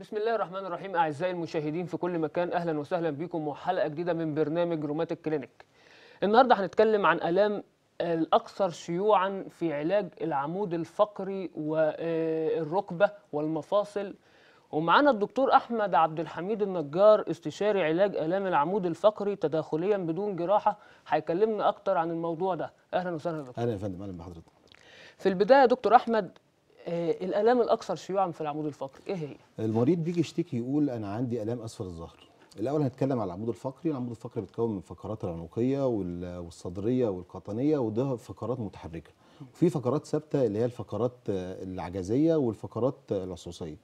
بسم الله الرحمن الرحيم اعزائي المشاهدين في كل مكان اهلا وسهلا بكم وحلقه جديده من برنامج روماتيك كلينيك. النهارده هنتكلم عن الام الاكثر شيوعا في علاج العمود الفقري والركبه والمفاصل ومعانا الدكتور احمد عبد الحميد النجار استشاري علاج الام العمود الفقري تداخليا بدون جراحه هيكلمنا اكتر عن الموضوع ده اهلا وسهلا دكتور اهلا يا فندم اهلا بحضرتك في البدايه دكتور احمد آه، الالام الاكثر شيوعا في العمود الفقري ايه هي المريض بيجي يشتكي يقول انا عندي الام اسفل الظهر الاول هنتكلم على العمود الفقري العمود الفقري بيتكون من فقرات العنقيه والصدريه والقطنيه وده فقرات متحركه وفي فقرات ثابته اللي هي الفقرات آه، العجزيه والفقرات آه، العصوصيه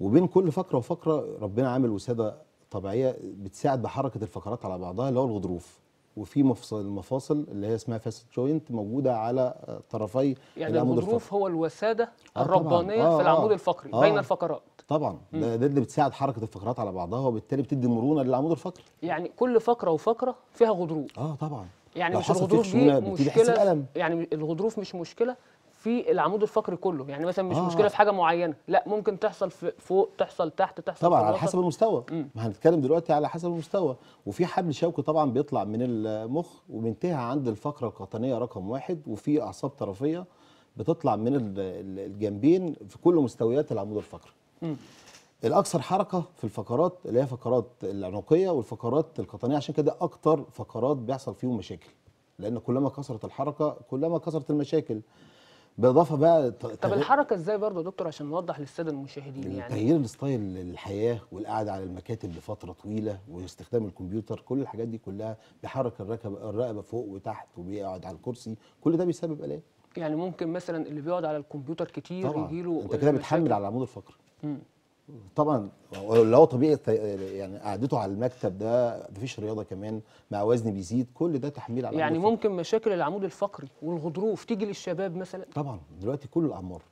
وبين كل فقره وفقره ربنا عامل وساده طبيعيه بتساعد بحركه الفقرات على بعضها اللي هو الغضروف وفي مفصل المفاصل اللي هي اسمها فاسد جوينت موجوده على طرفي يعني العمود الغضروف هو الوساده آه الربانيه آه في آه. العمود الفقري آه بين الفقرات طبعا ده, ده اللي بتساعد حركه الفقرات على بعضها وبالتالي بتدي مرونه للعمود الفقري يعني كل فقره وفقره فيها غضروف اه طبعا يعني مش الغضروف دي مشكله يعني الغضروف مش مشكله في العمود الفقري كله يعني مثلا مش آه. مشكله في حاجه معينه لا ممكن تحصل فوق تحصل تحت تحصل طبعا على حسب المستوى ما هنتكلم دلوقتي على حسب المستوى وفي حبل شوكي طبعا بيطلع من المخ وبينتهي عند الفقره القطنيه رقم واحد وفي اعصاب طرفيه بتطلع من الجنبين في كل مستويات العمود الفقري م. الاكثر حركه في الفقرات اللي هي فقرات العنقيه والفقرات القطنيه عشان كده اكتر فقرات بيحصل فيهم مشاكل لان كلما كثرت الحركه كلما كثرت المشاكل بالاضافه بقى طب الحركه ازاي برضه يا دكتور عشان نوضح للساده المشاهدين يعني تغيير الستايل الحياه والقعده على المكاتب لفتره طويله واستخدام الكمبيوتر كل الحاجات دي كلها بيحرك الركبه الرقبه فوق وتحت وبيقعد على الكرسي كل ده بيسبب الام يعني ممكن مثلا اللي بيقعد على الكمبيوتر كتير يجي له انت كده بتحمل على العمود الفقري طبعا اللي هو طبيعي يعني قعدته على المكتب ده مفيش رياضه كمان مع وزن بيزيد كل ده تحميل على يعني ممكن مشاكل العمود الفقري والغضروف تيجي للشباب مثلا طبعا دلوقتي كل الاعمار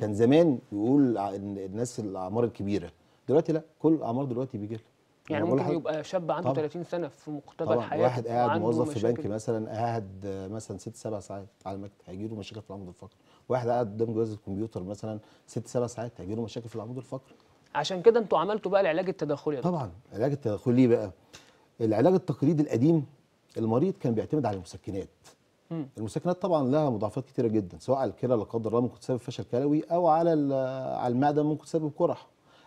كان زمان يقول الناس الاعمار الكبيره دلوقتي لا كل الاعمار دلوقتي بيجي لها يعني ممكن يبقى شاب عنده طبعًا. 30 سنه في مقتبل طبعًا حياته واحد قاعد موظف في بنك مثلا قاعد مثلا ست سبع ساعات على المكتب هيجي له مشاكل في العمود الفقري واحد قاعد قدام جهاز الكمبيوتر مثلا ست سبع ساعات هيجي له مشاكل في العمود الفقري عشان كده انتوا عملتوا بقى العلاج التدخلي طبعا العلاج التدخلي بقى العلاج التقليدي القديم المريض كان بيعتمد على المسكنات مم. المسكنات طبعا لها مضاعفات كتيره جدا سواء على الكلى لا قدر الله ممكن تسبب فشل كلوي او على على المعده ممكن تسبب قرح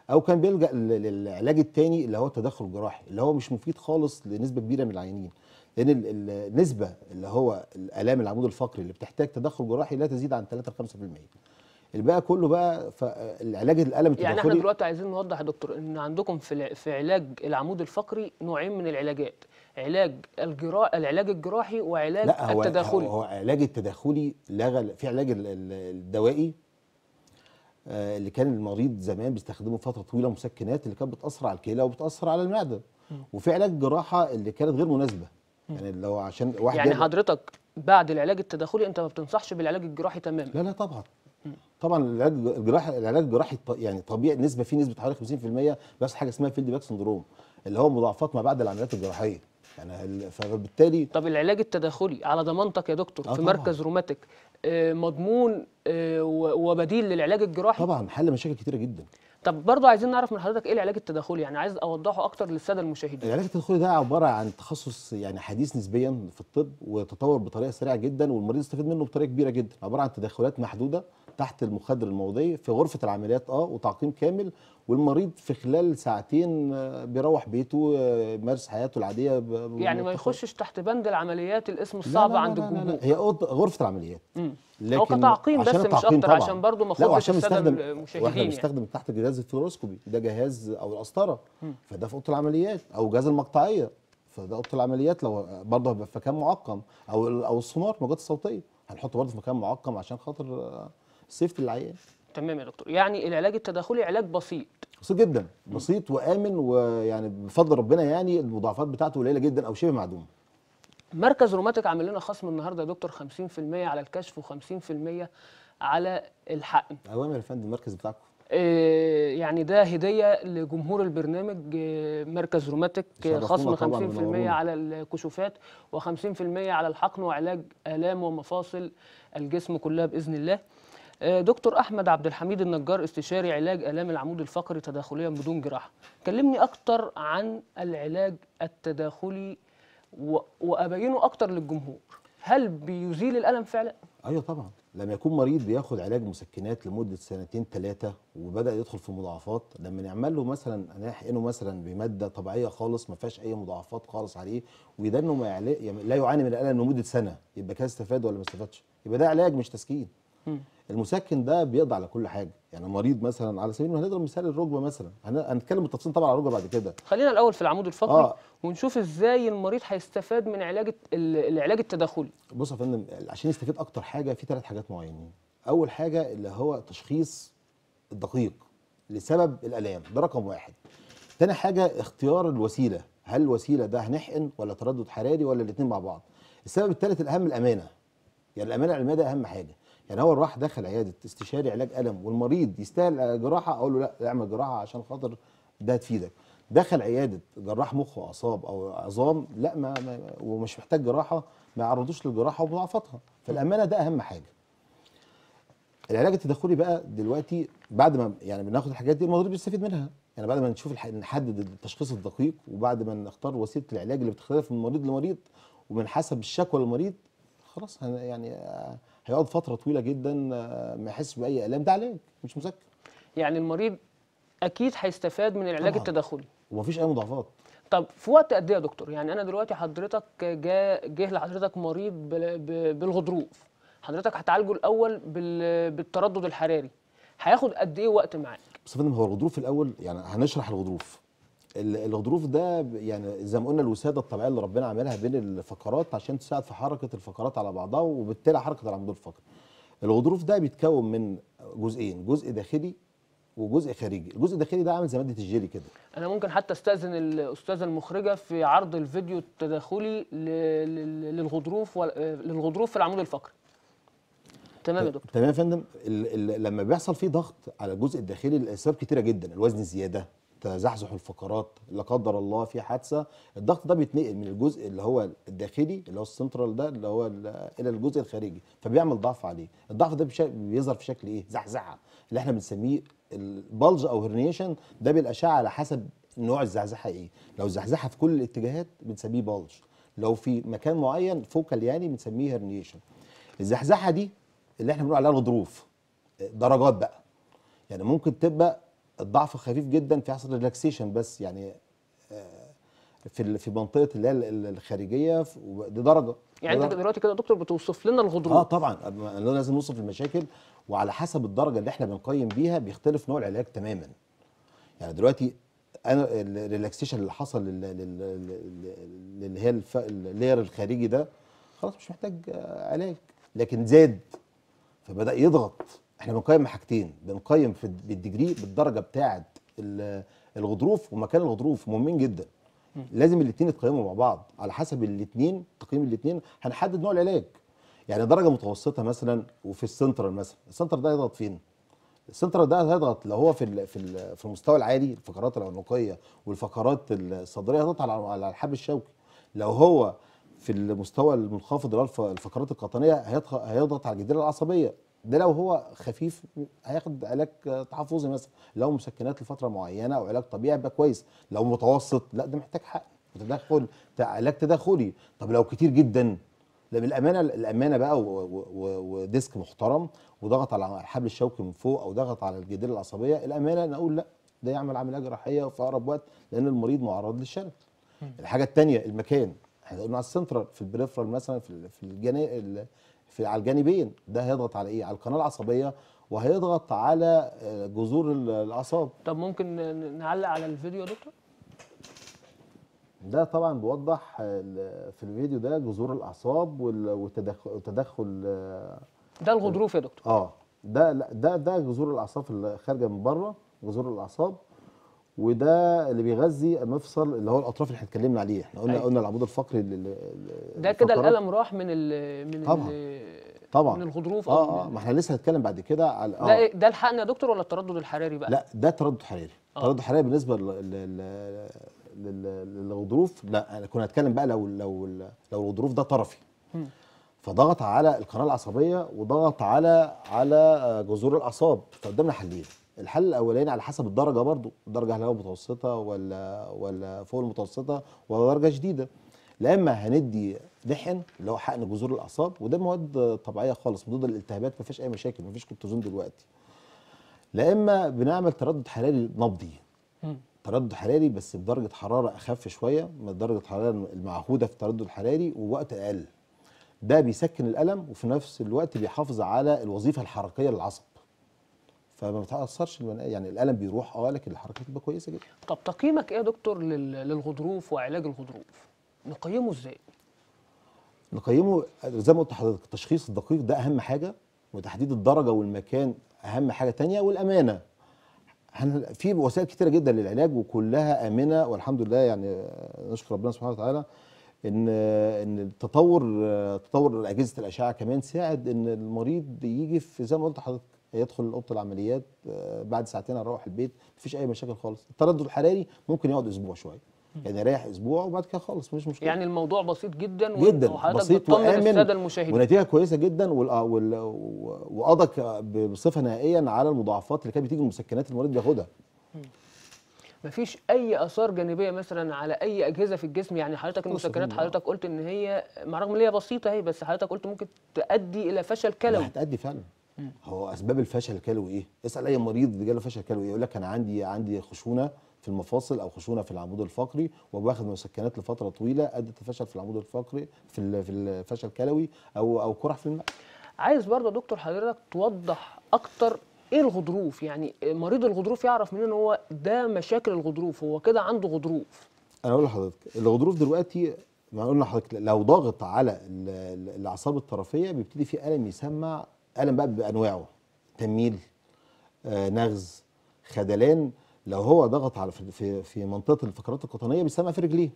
او كان بيلجا للعلاج الثاني اللي هو التدخل الجراحي اللي هو مش مفيد خالص لنسبه كبيره من العيانين لان النسبه اللي هو الالام العمود الفقري اللي بتحتاج تدخل جراحي لا تزيد عن 3 ل 5% الباقي كله بقى فالعلاج الالم التداخلي يعني احنا دلوقتي عايزين نوضح يا دكتور ان عندكم في في علاج العمود الفقري نوعين من العلاجات علاج الجراح العلاج الجراحي وعلاج لا هو التداخلي هو علاج التداخلي لغى في علاج الدوائي آه، اللي كان المريض زمان بيستخدمه فتره طويله مسكنات اللي كانت بتاثر على الكلى وبتاثر على المعده وفي علاج جراحه اللي كانت غير مناسبه يعني لو عشان واحد يعني حضرتك بعد العلاج التداخلي انت ما بتنصحش بالعلاج الجراحي تماما لا لا طبعا طبعا العلاج الجراحي العلاج الجراحي يعني طبيعي نسبه فيه نسبه حوالي 50% بس حاجه اسمها فيلد باك سندروم اللي هو مضاعفات ما بعد العمليات الجراحيه يعني فبالتالي طب العلاج التداخلي على ضمانتك يا دكتور آه في طبعًا. مركز روماتيك آه، مضمون آه، وبديل للعلاج الجراحي طبعا حل مشاكل كتيره جدا طب برضه عايزين نعرف من حضرتك ايه العلاج التداخلي يعني عايز اوضحه اكتر للساده المشاهدين العلاج التداخلي ده عباره عن تخصص يعني حديث نسبيا في الطب وتطور بطريقه سريعه جدا والمريض يستفيد منه بطريقه كبيره جدا عباره عن تدخلات محدوده تحت المخدر الموضعي في غرفه العمليات اه وتعقيم كامل والمريض في خلال ساعتين آه، بيروح بيته آه، يمارس حياته العاديه يعني ما يخشش تحت بند العمليات الاسم الصعب عند الجمهور هي غرفه العمليات م. لكن هو كتعقيم بس مش اكتر طبعًا. عشان برضه ما اخدش الساده المشاهدين واحنا يعني. بنستخدم تحت جهاز الفلوروسكوبي ده جهاز او القسطره فده في اوضه العمليات او جهاز المقطعيه فده اوضه العمليات لو برضه هيبقى في مكان معقم او او السونار الموجات الصوتيه هنحطه برضه في مكان معقم عشان خاطر سيفتي آه، العيان تمام يا دكتور يعني العلاج التداخلي علاج بسيط بسيط جدا بسيط وامن ويعني بفضل ربنا يعني المضاعفات بتاعته قليله جدا او شبه معدومه مركز روماتيك عامل لنا خصم النهارده يا دكتور 50% على الكشف و50% على الحقن اوامر يا فندم المركز بتاعكم آه، يعني ده هديه لجمهور البرنامج آه، مركز روماتيك آه، خصم 50% على الكشوفات و50% على الحقن وعلاج الام ومفاصل الجسم كلها باذن الله دكتور احمد عبد الحميد النجار استشاري علاج الام العمود الفقري تداخليا بدون جراحه كلمني اكتر عن العلاج التداخلي وابينه اكتر للجمهور هل بيزيل الالم فعلا ايوه طبعا لما يكون مريض بياخد علاج مسكنات لمده سنتين ثلاثه وبدا يدخل في مضاعفات لما نعمل له مثلا نحقنه مثلا بماده طبيعيه خالص ما فيهاش اي مضاعفات خالص عليه ويدنه ما يعلي... لا يعاني من الالم لمده سنه يبقى كده استفاد ولا ما استفادش يبقى ده علاج مش تسكين المسكن ده بيقضي على كل حاجه يعني مريض مثلا على سبيل هنضرب مثال الركبه مثلا هنتكلم بالتفصيل طبعا على الركبه بعد كده خلينا الاول في العمود الفقري آه. ونشوف ازاي المريض هيستفاد من علاج العلاج التداخلي بص يا فندم عشان يستفيد اكتر حاجه في ثلاث حاجات معينين اول حاجه اللي هو تشخيص الدقيق لسبب الالام ده رقم واحد ثاني حاجه اختيار الوسيله هل الوسيله ده هنحقن ولا تردد حراري ولا الاثنين مع بعض السبب الثالث الاهم الامانه يعني الامانه العلميه ده اهم حاجه يعني هو راح دخل عياده استشاري علاج الم والمريض يستاهل جراحه اقول له لا اعمل جراحه عشان خاطر ده هتفيدك دخل عياده جراح مخ واعصاب او عظام لا ما, ما ومش محتاج جراحه ما يعرضوش للجراحه ومضاعفاتها فالامانه ده اهم حاجه العلاج التدخلي بقى دلوقتي بعد ما يعني بناخد الحاجات دي المريض بيستفيد منها يعني بعد ما نشوف نحدد التشخيص الدقيق وبعد ما نختار وسيله العلاج اللي بتختلف من مريض لمريض ومن حسب الشكوى للمريض خلاص يعني آه، هيقعد فتره طويله جدا آه، ما يحس باي الام ده علاج مش مسكر يعني المريض اكيد هيستفاد من العلاج طبعا. التداخلي ومفيش اي مضاعفات طب في وقت قد ايه يا دكتور يعني انا دلوقتي حضرتك جاء جه لحضرتك مريض بالغضروف حضرتك هتعالجه الاول بالتردد الحراري هياخد قد ايه وقت معاك بس فندم هو الغضروف الاول يعني هنشرح الغضروف الغضروف ده يعني زي ما قلنا الوساده الطبيعيه اللي ربنا عاملها بين الفقرات عشان تساعد في حركه الفقرات على بعضها وبالتالي حركه العمود الفقري. الغضروف ده بيتكون من جزئين، جزء داخلي وجزء خارجي، الجزء الداخلي ده عامل زي ماده الجيلي كده. انا ممكن حتى استاذن الاستاذه المخرجه في عرض الفيديو التداخلي للغضروف للغضروف في العمود الفقري. تمام يا دكتور. تمام يا فندم لما بيحصل فيه ضغط على الجزء الداخلي لاسباب كتيره جدا، الوزن الزياده تزحزح الفقرات لا قدر الله في حادثه الضغط ده بيتنقل من الجزء اللي هو الداخلي اللي هو السنترال ده اللي هو الى الجزء الخارجي فبيعمل ضعف عليه الضعف ده بيظهر في شكل ايه زحزحه اللي احنا بنسميه البلج او هرنيشن ده بالاشعه على حسب نوع الزحزحه ايه لو زحزحه في كل الاتجاهات بنسميه بلج لو في مكان معين فوكال يعني بنسميه هرنيشن الزحزحه دي اللي احنا بنقول عليها الغضروف درجات بقى يعني ممكن تبقى الضعف خفيف جدا فيحصل ريلاكسيشن بس يعني آه، في في منطقه اللي هي الخارجيه دي درجه يعني انت دلوقتي كده دكتور بتوصف لنا الغضروف اه طبعا لازم نوصف المشاكل وعلى حسب الدرجه اللي احنا بنقيم بيها بيختلف نوع العلاج تماما يعني دلوقتي انا الريلاكسيشن اللي حصل اللي هي اللير الخارجي ده خلاص مش محتاج آه، علاج لكن زاد فبدا يضغط احنا بنقيم حاجتين بنقيم في الديجري بالدرجه بتاعه الغضروف ومكان الغضروف مهمين جدا لازم الاثنين يتقيموا مع بعض على حسب الاثنين تقييم الاثنين هنحدد نوع العلاج يعني درجه متوسطه مثلا وفي السنترال مثلا السنترال ده هيضغط فين السنترال ده هيضغط لو هو في في في المستوى العالي الفقرات العنقيه والفقرات الصدريه هيضغط على على الحب الشوكي لو هو في المستوى المنخفض اللي هو الفقرات القطنيه هيضغط على الجديره العصبيه ده لو هو خفيف هياخد علاج تحفظي مثلا لو مسكنات لفتره معينه او علاج طبيعي يبقى كويس لو متوسط لا ده محتاج حق تدخل علاج تدخلي طب لو كتير جدا لأ بالامانه الامانه بقى وديسك محترم وضغط على الحبل الشوكي من فوق او ضغط على الجدار العصبيه الامانه انا اقول لا ده يعمل عمليه جراحيه في اقرب وقت لان المريض معرض للشلل الحاجه الثانيه المكان احنا قلنا على السنترال في البريفرال مثلا في في الجني في على الجانبين ده هيضغط على ايه على القناه العصبيه وهيضغط على آه، جذور الاعصاب طب ممكن نعلق على الفيديو يا دكتور ده طبعا بيوضح في الفيديو ده جذور الاعصاب والتدخل آه، ده الغضروف يا دكتور اه ده ده ده جذور الاعصاب اللي خارجه من بره جذور الاعصاب وده اللي بيغذي المفصل اللي هو الاطراف اللي احنا اتكلمنا عليه احنا قلنا أيوة. قلنا العمود الفقري ده كده الالم راح من الـ من طبعا الـ طبعا من الغضروف آه،, اه اه ما احنا لسه هنتكلم بعد كده على آه. ده ده لحقنا يا دكتور ولا التردد الحراري بقى لا ده تردد حراري آه. تردد حراري بالنسبه للغضروف لا انا كنا هنتكلم بقى لو لو لو الغضروف ده طرفي م. فضغط على القناه العصبيه وضغط على على جذور الاعصاب فقدامنا حلين الحل الاولاني على حسب الدرجه برضو درجه هلاوه متوسطه ولا ولا فوق المتوسطه ولا درجه شديده لا اما هندي دحن اللي هو حقن جذور الاعصاب وده مواد طبيعيه خالص مضاد للالتهابات ما فيش اي مشاكل ما فيش كورتيزون دلوقتي لا اما بنعمل تردد حراري نبضي تردد حراري بس بدرجه حراره اخف شويه من درجه الحراره المعهوده في التردد الحراري ووقت اقل ده بيسكن الالم وفي نفس الوقت بيحافظ على الوظيفه الحركيه للعصب فما بتاثرش يعني الالم بيروح اه لكن الحركه بتبقى كويسه جدا طب تقييمك ايه يا دكتور للغضروف وعلاج الغضروف نقيمه ازاي نقيمه زي ما قلت لحضرتك التشخيص الدقيق ده اهم حاجه وتحديد الدرجه والمكان اهم حاجه تانية والامانه في وسائل كتيره جدا للعلاج وكلها امنه والحمد لله يعني آه، نشكر ربنا سبحانه وتعالى ان ان التطور آه، تطور اجهزه الاشعه كمان ساعد ان المريض يجي في زي ما قلت لحضرتك يدخل اوضه العمليات آه، بعد ساعتين اروح البيت مفيش اي مشاكل خالص التردد الحراري ممكن يقعد اسبوع شويه يعني رايح اسبوع وبعد كده خالص مفيش مشكله يعني الموضوع بسيط جدا جدا بسيط وامن المشاهدين ونتيجه كويسه جدا آه، وقضك بصفه نهائيا على المضاعفات اللي كانت بتيجي من مسكنات المريض بياخدها مفيش اي اثار جانبيه مثلا على اي اجهزه في الجسم يعني حضرتك المسكنات حضرتك قلت ان هي مع رغم ان هي بسيطه اهي بس حضرتك قلت ممكن تؤدي الى فشل كلوي هتؤدي فعلا هو اسباب الفشل الكلوي ايه؟ اسال اي مريض جاله فشل كلوي ايه يقول لك انا عندي عندي خشونه في المفاصل او خشونه في العمود الفقري وباخد مسكنات لفتره طويله ادت لفشل في العمود الفقري في في الفشل الكلوي او او قرح في المعدة عايز برضه دكتور حضرتك توضح اكتر ايه الغضروف؟ يعني مريض الغضروف يعرف منين هو ده مشاكل الغضروف هو كده عنده غضروف. انا اقول لحضرتك الغضروف دلوقتي ما قلنا لحضرتك لو ضاغط على الاعصاب الطرفيه بيبتدي في الم يسمى قلم بقى بانواعه تميل آه نغز خدلان لو هو ضغط على في في منطقه الفقرات القطنيه بيسمع في رجليه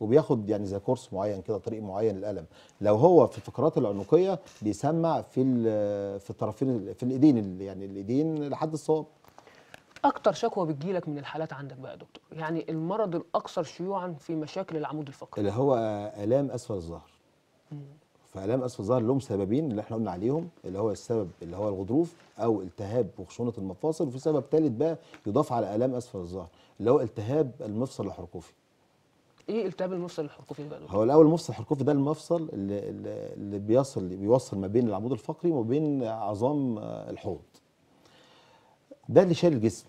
وبياخد يعني زي كورس معين كده طريق معين للالم لو هو في الفقرات العنقيه بيسمع في في الطرفين في الايدين يعني الايدين لحد الصواب اكتر شكوى بتجيلك من الحالات عندك بقى يا دكتور يعني المرض الاكثر شيوعا في مشاكل العمود الفقري اللي هو آه، الام اسفل الظهر فالام اسفل الظهر لهم سببين اللي احنا قلنا عليهم اللي هو السبب اللي هو الغضروف او التهاب وخشونه المفاصل وفي سبب ثالث بقى يضاف على الام اسفل الظهر اللي هو التهاب المفصل الحرقوفي ايه التهاب المفصل الحرقوفي بقى هو الاول المفصل الحرقوفي ده المفصل اللي, اللي بيصل بيوصل ما بين العمود الفقري وما بين عظام الحوض ده اللي شايل الجسم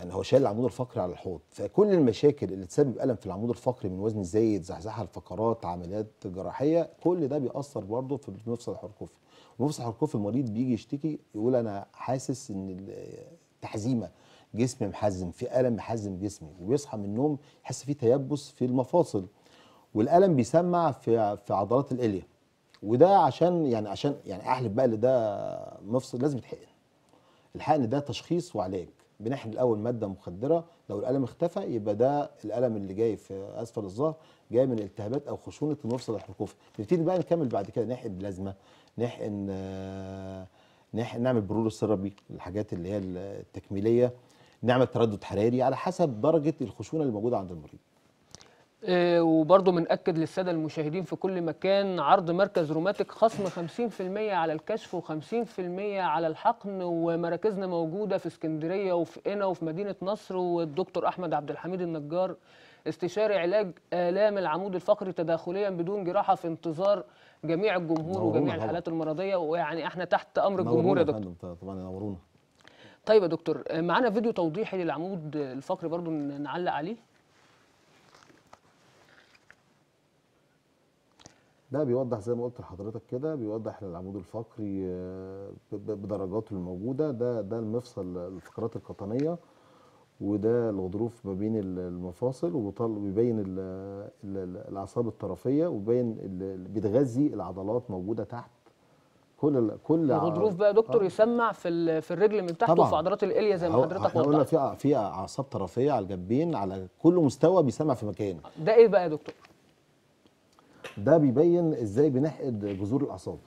يعني هو شايل العمود الفقري على الحوض فكل المشاكل اللي تسبب الم في العمود الفقري من وزن زايد زحزحه الفقرات عمليات جراحيه كل ده بيأثر برضه في المفصل الحركوفي المفصل الحركوفي المريض بيجي يشتكي يقول انا حاسس ان تحزيمه جسمي محزم في الم محزم جسمي وبيصحى من النوم يحس فيه تيبس في المفاصل والالم بيسمع في في عضلات الاليه وده عشان يعني عشان يعني احلف بقى ان ده مفصل لازم يتحقن الحقن ده تشخيص وعلاج بنحن الاول ماده مخدره لو الالم اختفى يبقى ده الالم اللي جاي في اسفل الظهر جاي من التهابات او خشونه المفصل الحركوفي نبتدي بقى نكمل بعد كده نحقن بلازما نحقن آه، نحقن نعمل برول السربي الحاجات اللي هي التكميليه نعمل تردد حراري على حسب درجه الخشونه اللي موجوده عند المريض آه، وبرضه بنأكد للسادة المشاهدين في كل مكان عرض مركز روماتيك خصم 50% على الكشف و50% على الحقن ومراكزنا موجودة في اسكندرية وفي قنا وفي مدينة نصر والدكتور أحمد عبد الحميد النجار استشاري علاج آلام العمود الفقري تداخليا بدون جراحة في انتظار جميع الجمهور وجميع الحالات المرضية ويعني احنا تحت أمر الجمهور يا دكتور طبعا نورونا طيب يا دكتور آه، معانا فيديو توضيحي للعمود الفقري برضه نعلق عليه ده بيوضح زي ما قلت لحضرتك كده بيوضح العمود الفقري آه، بدرجاته الموجوده ده ده المفصل الفقرات القطنيه وده الغضروف ما بين المفاصل وبيبين الاعصاب الطرفيه وبين بتغذي العضلات موجوده تحت كل كل الغضروف بقى دكتور آه. يسمع في في الرجل من تحت وفي عضلات الاليا زي ما حضرتك قلت قلنا في في اعصاب طرفيه على الجنبين على كل مستوى بيسمع في مكان ده ايه بقى يا دكتور ده بيبين ازاي بنحقد جذور الاعصاب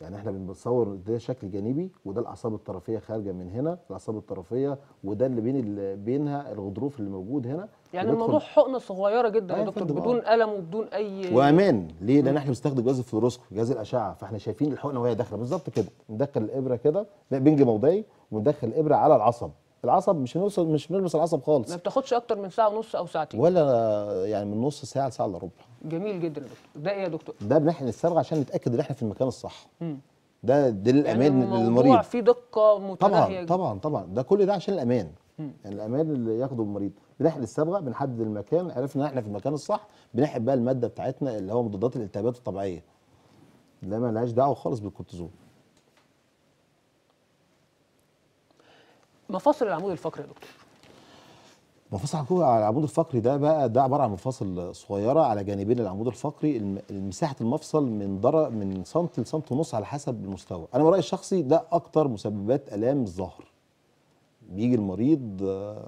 يعني احنا بنصور ده شكل جانبي وده الاعصاب الطرفيه خارجه من هنا الاعصاب الطرفيه وده اللي بين بينها الغضروف اللي موجود هنا يعني الموضوع حقنه صغيره جدا يا آه، دكتور بدون آه. الم وبدون اي وامان ليه لان احنا بنستخدم جهاز الفلوروسكوب جهاز الاشعه فاحنا شايفين الحقنه وهي داخله بالظبط كده ندخل الابره كده بنج موضعي وندخل الابره على العصب العصب مش هنوصل مش بنلمس العصب خالص ما بتاخدش اكتر من ساعه ونص او ساعتين ولا يعني من نص ساعه لساعه الا ربع جميل جدا يا دكتور ده ايه يا دكتور ده بنحقن الصبغه عشان نتاكد ان احنا في المكان الصح مم. ده دليل يعني الامان يعني للمريض فيه دقه متناهيه طبعا طبعا طبعا ده كل ده عشان الامان مم. يعني الامان اللي ياخده المريض بنحقن الصبغه بنحدد المكان عرفنا ان احنا في المكان الصح بنحقن بقى الماده بتاعتنا اللي هو مضادات الالتهابات الطبيعيه لا مالهاش دعوه خالص بالكورتيزون مفاصل العمود الفقري يا دكتور مفصل حقوق على العمود الفقري ده بقى ده عباره عن مفاصل صغيره على جانبين العمود الفقري مساحه المفصل من در من سنت لسنت ونص على حسب المستوى انا من رايي الشخصي ده اكتر مسببات الام الظهر بيجي المريض آه،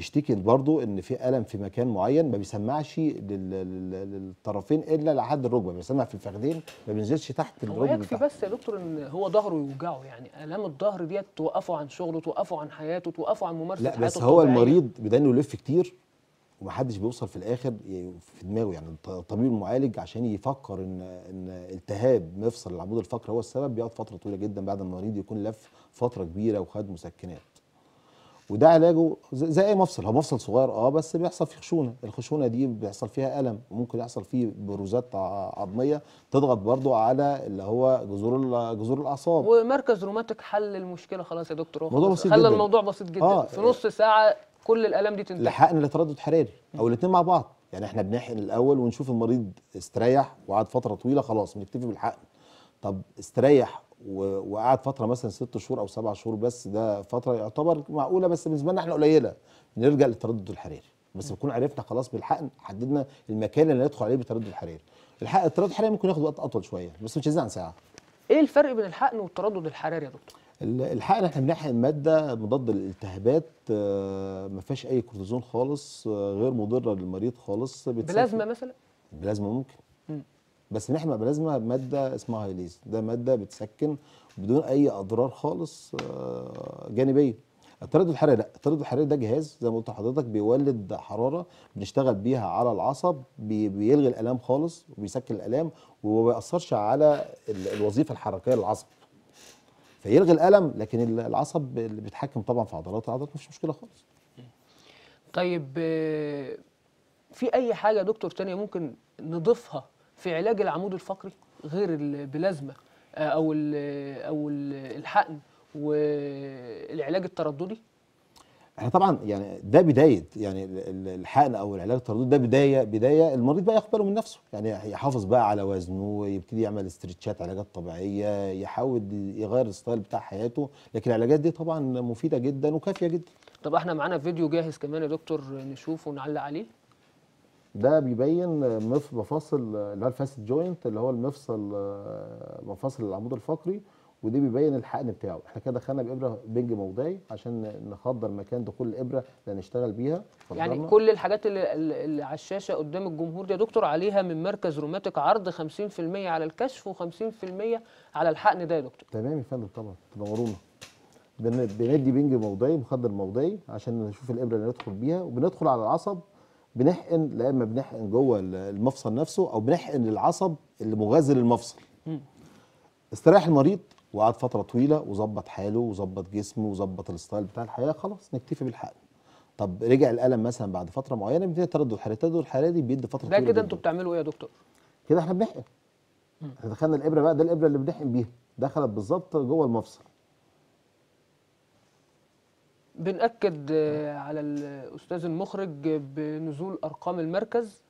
يشتكي برضه ان في الم في مكان معين ما بيسمعش للطرفين الا لحد الركبه بيسمع في الفخذين ما بينزلش تحت الركبه هو يكفي بس يا دكتور ان هو ظهره يوجعه يعني الام الظهر ديت توقفه عن شغله توقفه عن حياته توقفه عن ممارسه لا بس هو المريض بدانه يلف كتير ومحدش بيوصل في الاخر في دماغه يعني الطبيب المعالج عشان يفكر ان ان التهاب مفصل العمود الفقري هو السبب بيقعد فتره طويله جدا بعد ما المريض يكون لف فتره كبيره وخد مسكنات وده علاجه زي اي مفصل هو مفصل صغير اه بس بيحصل فيه خشونه الخشونه دي بيحصل فيها الم وممكن يحصل فيه بروزات عظميه تضغط برضو على اللي هو جذور جذور الاعصاب ومركز روماتيك حل المشكله خلاص يا دكتور هو بسيط خلى جداً. الموضوع بسيط جدا آه في نص ساعه كل الالام دي تنتهي لحقنا لتردد حراري او الاثنين مع بعض يعني احنا بنحقن الاول ونشوف المريض استريح وقعد فتره طويله خلاص بنكتفي بالحقن طب استريح وقعد فتره مثلا ست شهور او سبع شهور بس ده فتره يعتبر معقوله بس بالنسبه لنا احنا قليله نرجع للتردد الحراري بس بنكون عرفنا خلاص بالحقن حددنا المكان اللي ندخل عليه بالتردد الحراري الحق التردد الحراري ممكن ياخد وقت اطول شويه بس مش عن ساعه ايه الفرق بين الحقن والتردد الحراري يا دكتور الحقن احنا بنحقن ماده مضاد للالتهابات آه، ما فيهاش اي كورتيزون خالص آه، غير مضره للمريض خالص بلازما مثلا بلازما ممكن م. بس نحمي بلازما بماده اسمها هايليز ده ماده بتسكن بدون اي اضرار خالص آه، جانبيه التردد الحراري لا التردد الحراري ده جهاز زي ما قلت لحضرتك بيولد حراره بنشتغل بيها على العصب بيلغي الالام خالص وبيسكن الالام وما بيأثرش على الوظيفه الحركيه للعصب فيلغي الالم لكن العصب اللي بيتحكم طبعا في عضلات العضلات مفيش مشكله خالص طيب آه، في اي حاجه دكتور تانية ممكن نضيفها في علاج العمود الفقري غير البلازما آه، او او الحقن والعلاج الترددي احنا طبعا يعني ده بدايه يعني الحقن او العلاج الترددي ده بدايه بدايه المريض بقى ياخد باله من نفسه يعني يحافظ بقى على وزنه ويبتدي يعمل استرتشات علاجات طبيعيه يحاول يغير الستايل بتاع حياته لكن العلاجات دي طبعا مفيده جدا وكافيه جدا طب احنا معانا فيديو جاهز كمان يا دكتور نشوفه ونعلق عليه ده بيبين مفاصل اللي هو الفاسد جوينت اللي هو المفصل آه، مفاصل العمود الفقري ودي بيبين الحقن بتاعه احنا كده دخلنا بابره بنج موضعي عشان نخضر مكان دخول الابره اللي هنشتغل بيها يعني كل الحاجات اللي, اللي على الشاشه قدام الجمهور دي يا دكتور عليها من مركز روماتيك عرض 50% على الكشف و50% على الحقن ده يا دكتور تمام يا فندم طبعا تنورونا بندي بنج موضعي مخدر موضعي عشان نشوف الابره اللي ندخل بيها وبندخل على العصب بنحقن لا اما بنحقن جوه المفصل نفسه او بنحقن العصب اللي مغازل المفصل استريح المريض وقعد فتره طويله وظبط حاله وظبط جسمه وظبط الستايل بتاع الحياه خلاص نكتفي بالحقن طب رجع الالم مثلا بعد فتره معينه بيبتدي تردد حراري التردد الحراري دي بيدي فتره طويله ده كده انتوا بتعملوا ايه يا دكتور كده احنا بنحقن احنا دخلنا الابره بقى ده الابره اللي بنحقن بيها دخلت بالظبط جوه المفصل بنأكد آه، على الأستاذ المخرج بنزول أرقام المركز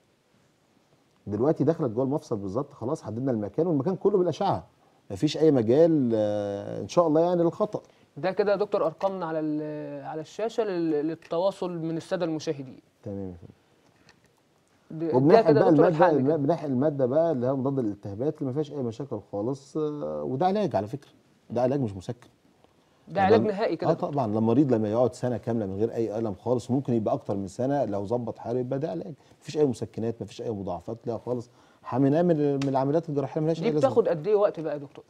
دلوقتي دخلت جوه المفصل بالظبط خلاص حددنا المكان والمكان كله بالأشعة مفيش أي مجال آه، إن شاء الله يعني للخطأ ده كده يا دكتور أرقامنا على على الشاشة للتواصل من السادة المشاهدين تمام وبنحقن بقى المادة بنحقن المادة بقى اللي هي مضاد الالتهابات اللي ما فيهاش أي مشاكل خالص آه، وده علاج على فكرة ده علاج مش مسكن ده يعني علاج نهائي كده اه طبعا لما المريض لما يقعد سنه كامله من غير اي الم خالص ممكن يبقى اكتر من سنه لو ظبط حاله يبقى ده علاج مفيش اي مسكنات مفيش اي مضاعفات لا خالص حميناه من العمليات الجراحيه ملهاش دي بتاخد قد ايه وقت بقى يا دكتور؟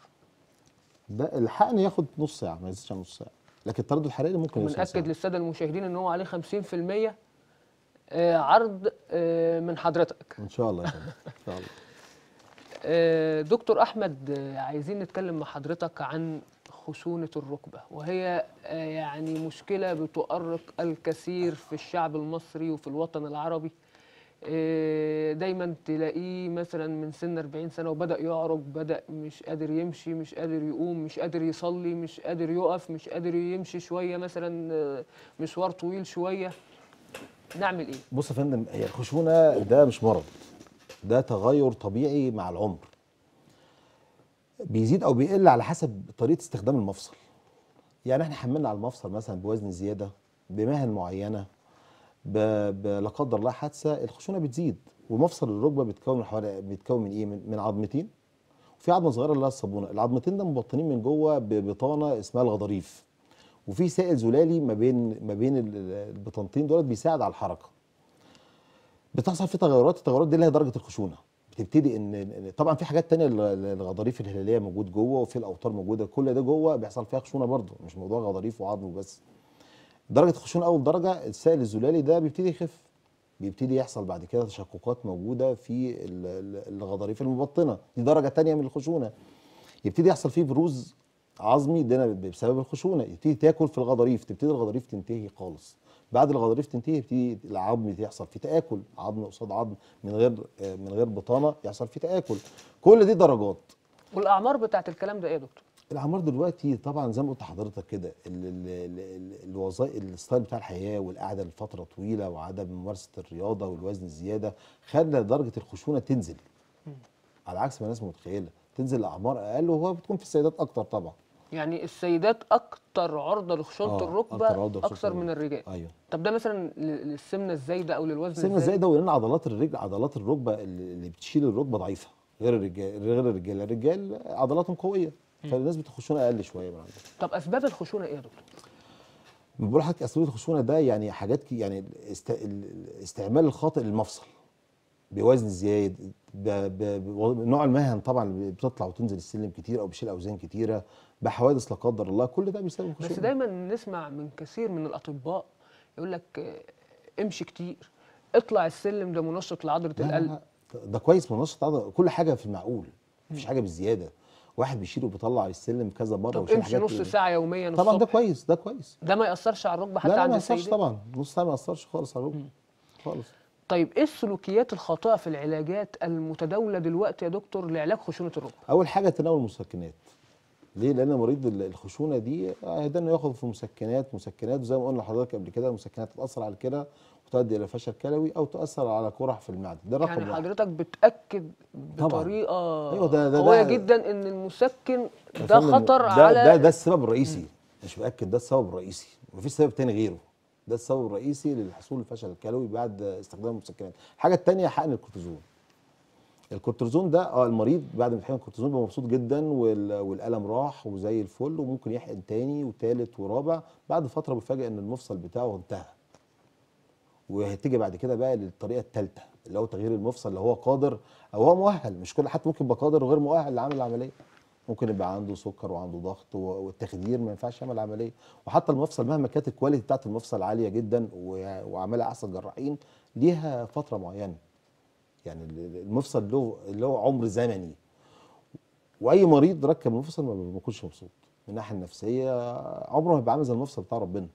ده الحقن ياخد نص ساعه ما يزيدش عن نص ساعه لكن الطرد الحراري ممكن يوصل بنأكد للساده المشاهدين ان هو عليه 50% آه، عرض آه، من حضرتك ان شاء الله يا ان شاء الله آه، دكتور احمد عايزين نتكلم مع حضرتك عن خشونة الركبة وهي آه، يعني مشكلة بتؤرق الكثير في الشعب المصري وفي الوطن العربي آه، دايما تلاقيه مثلا من سن 40 سنة وبدأ يعرج بدأ مش قادر يمشي مش قادر يقوم مش قادر يصلي مش قادر يقف مش قادر يمشي شوية مثلا آه، مشوار طويل شوية نعمل ايه؟ بص يا فندم هي الخشونة ده مش مرض ده تغير طبيعي مع العمر بيزيد او بيقل على حسب طريقه استخدام المفصل يعني احنا حملنا على المفصل مثلا بوزن زياده بمهن معينه لا قدر الله حادثه الخشونه بتزيد ومفصل الركبه بيتكون من حوالي بيتكون من ايه من, من عظمتين وفي عظمه صغيره اللي هي الصابونه العظمتين ده مبطنين من جوه ببطانه اسمها الغضاريف وفي سائل زلالي ما بين ما بين البطانتين دولت بيساعد على الحركه بتحصل في تغيرات التغيرات دي لها درجه الخشونه بتبتدي ان طبعا في حاجات تانية الغضاريف الهلاليه موجود جوه وفي الاوتار موجوده كل ده جوه بيحصل فيها خشونه برضه مش موضوع غضاريف وعظم وبس درجه الخشونه اول درجه السائل الزلالي ده بيبتدي يخف بيبتدي يحصل بعد كده تشققات موجوده في الغضاريف المبطنه دي درجه تانية من الخشونه يبتدي يحصل فيه بروز عظمي ده بسبب الخشونه يبتدي تاكل في الغضاريف تبتدي الغضاريف تنتهي خالص بعد الغضاريف تنتهي بتبتدي العظم يحصل فيه تاكل عظم قصاد عظم من غير من غير بطانه يحصل فيه تاكل كل دي درجات والاعمار بتاعت الكلام ده ايه يا دكتور الاعمار دلوقتي طبعا زي ما قلت لحضرتك كده الوظائف الستايل بتاع الحياه والقعده لفتره طويله وعدم ممارسه الرياضه والوزن الزياده خلى درجه الخشونه تنزل على عكس ما الناس متخيله تنزل الاعمار اقل وهو بتكون في السيدات اكتر طبعا يعني السيدات اكتر عرضه لخشونه آه، الركبه اكتر, أكتر من الرجال ايوه طب ده مثلا للسمنه الزايده او للوزن السمنه الزايده ولان عضلات الرجل عضلات الركبه اللي بتشيل الركبه ضعيفه غير الرجال غير الرجال الرجال عضلاتهم قويه فنسبه الخشونه اقل شويه من طب اسباب الخشونه ايه يا دكتور؟ بقول لحضرتك اسباب الخشونه ده يعني حاجات يعني است... الاستعمال الخاطئ للمفصل بوزن زايد ب... ب... ب... نوع المهن طبعا بتطلع وتنزل السلم كتير او بشيل اوزان كتيره بحوادث لا قدر الله كل ده بيسبب خشونه بس دايما نسمع من كثير من الاطباء يقول لك آه، امشي كتير اطلع السلم ده منشط لعضله القلب ده كويس منشط عضله كل حاجه في المعقول مفيش حاجه بالزياده واحد بيشيل وبيطلع السلم كذا مره طب امشي نص ساعه يوميا طبعا ده كويس ده كويس ده ما ياثرش على الركبه حتى لا عند السيدات لا ما ياثرش طبعا نص ساعه ما ياثرش خالص على الركبه خالص طيب ايه السلوكيات الخاطئه في العلاجات المتداوله دلوقتي يا دكتور لعلاج خشونه الركبه اول حاجه تناول المسكنات ليه؟ لان مريض الخشونه دي ده انه ياخد في مسكنات مسكنات زي ما قلنا لحضرتك قبل كده المسكنات تاثر على الكلى وتؤدي الى فشل كلوي او تاثر على قرح في المعده ده رقم يعني حضرتك بتاكد بطريقه أيوة ده ده قويه ده جدا ان المسكن ده خطر ده على ده ده السبب الرئيسي مش باكد ده السبب الرئيسي مفيش سبب تاني غيره ده السبب الرئيسي للحصول لفشل الكلوي بعد استخدام المسكنات الحاجه الثانيه حقن الكورتيزون الكورتيزون ده اه المريض بعد ما يتحقن الكورتيزون بيبقى مبسوط جدا والالم راح وزي الفل وممكن يحقن تاني وتالت ورابع بعد فتره بيفاجئ ان المفصل بتاعه انتهى وهتيجي بعد كده بقى للطريقه الثالثه اللي هو تغيير المفصل اللي هو قادر او هو مؤهل مش كل حد ممكن يبقى قادر وغير مؤهل لعمل العمليه ممكن يبقى عنده سكر وعنده ضغط والتخدير ما ينفعش يعمل عمليه وحتى المفصل مهما كانت الكواليتي بتاعت المفصل عاليه جدا وعملها احسن جراحين ليها فتره معينه يعني المفصل له له عمر زمني واي مريض ركب المفصل ما بيكونش مبسوط من الناحيه النفسيه عمره ما هيبقى عامل زي المفصل بتاع ربنا